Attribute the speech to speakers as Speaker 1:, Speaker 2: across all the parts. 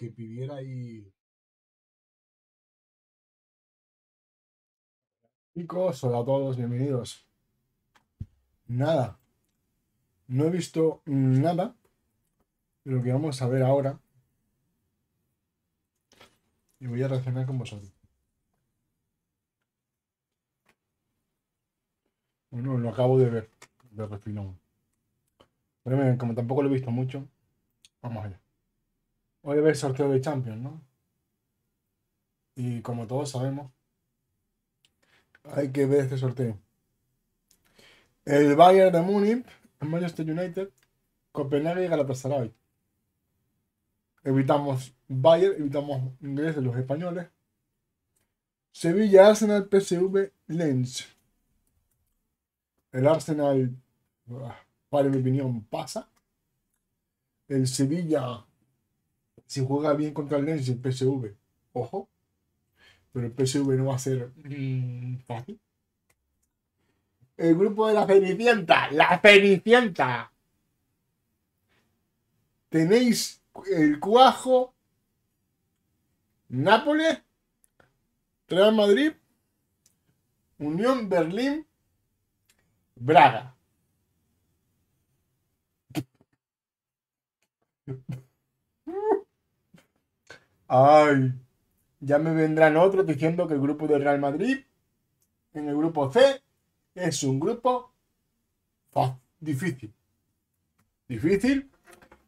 Speaker 1: que viviera ahí. Chicos, hola a todos, bienvenidos. Nada, no he visto nada lo que vamos a ver ahora. Y voy a reaccionar con vosotros. Bueno, lo acabo de ver, de refilón. Pero como tampoco lo he visto mucho, vamos allá hoy va a sorteo de Champions, ¿no? Y como todos sabemos, hay que ver este sorteo. El Bayern de Múnich, Manchester United, Copenhague y Galatasaray. Evitamos Bayern, evitamos ingleses, los españoles. Sevilla, Arsenal, PSV, Lens. El Arsenal, ah, para mi opinión, pasa. El Sevilla si juega bien contra el Lens y el PSV, ojo, pero el PSV no va a ser mm, fácil. El grupo de la Cenicienta, la Cenicienta. Tenéis el Cuajo, Nápoles, Real Madrid, Unión Berlín, Braga. Ay, ya me vendrán otros diciendo que el grupo de Real Madrid en el grupo C es un grupo difícil. Difícil,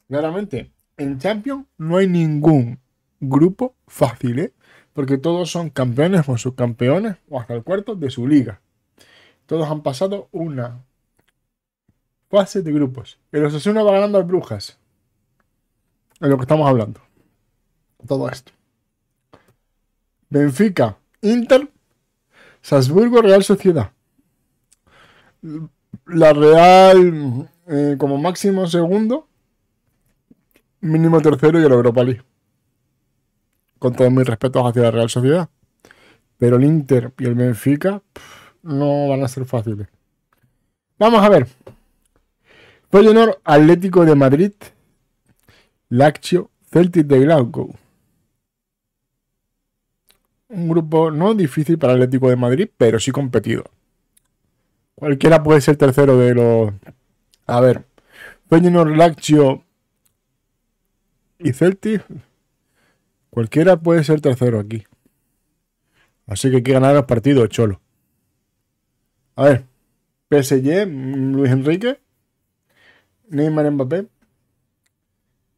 Speaker 1: claramente. En Champions no hay ningún grupo fácil, ¿eh? porque todos son campeones o subcampeones o hasta el cuarto de su liga. Todos han pasado una fase de grupos. El Osasuna va ganando al Brujas. Es lo que estamos hablando todo esto. Benfica, Inter, Salzburgo, Real Sociedad. La Real eh, como máximo segundo, mínimo tercero y el Europa League. Con todos mis respetos hacia la Real Sociedad. Pero el Inter y el Benfica no van a ser fáciles. Vamos a ver. honor Atlético de Madrid, Lazio, Celtic de Glasgow un grupo no difícil para el Atlético de Madrid, pero sí competido. Cualquiera puede ser tercero de los... A ver, Peñinor, Lazio y Celtic. Cualquiera puede ser tercero aquí. Así que hay que ganar los partidos, cholo. A ver, PSG, Luis Enrique, Neymar Mbappé,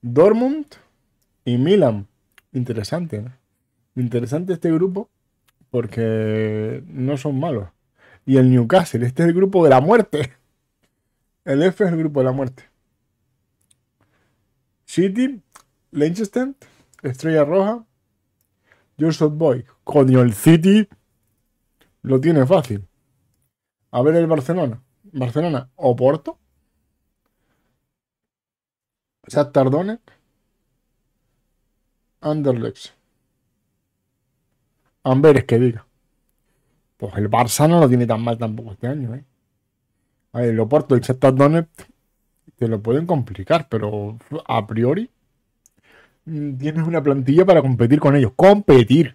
Speaker 1: Dortmund y Milan. Interesante, ¿no? Interesante este grupo porque no son malos. Y el Newcastle, este es el grupo de la muerte. El F es el grupo de la muerte. City, Leicester, Estrella Roja, Joseph Boy. Coño, el City lo tiene fácil. A ver el Barcelona. Barcelona o Porto. Shakhtar Amberes que diga. Pues el Barça no lo tiene tan mal tampoco este año, ¿eh? A el Oporto y donet te lo pueden complicar, pero a priori mm, tienes una plantilla para competir con ellos. ¡Competir!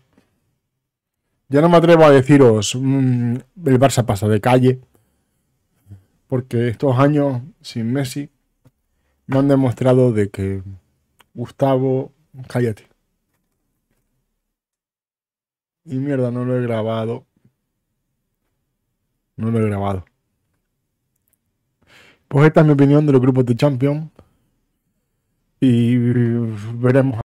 Speaker 1: Ya no me atrevo a deciros, mm, el Barça pasa de calle, porque estos años sin Messi me han demostrado de que Gustavo, cállate. Y mierda, no lo he grabado. No lo he grabado. Pues esta es mi opinión de los grupos de Champions. Y veremos.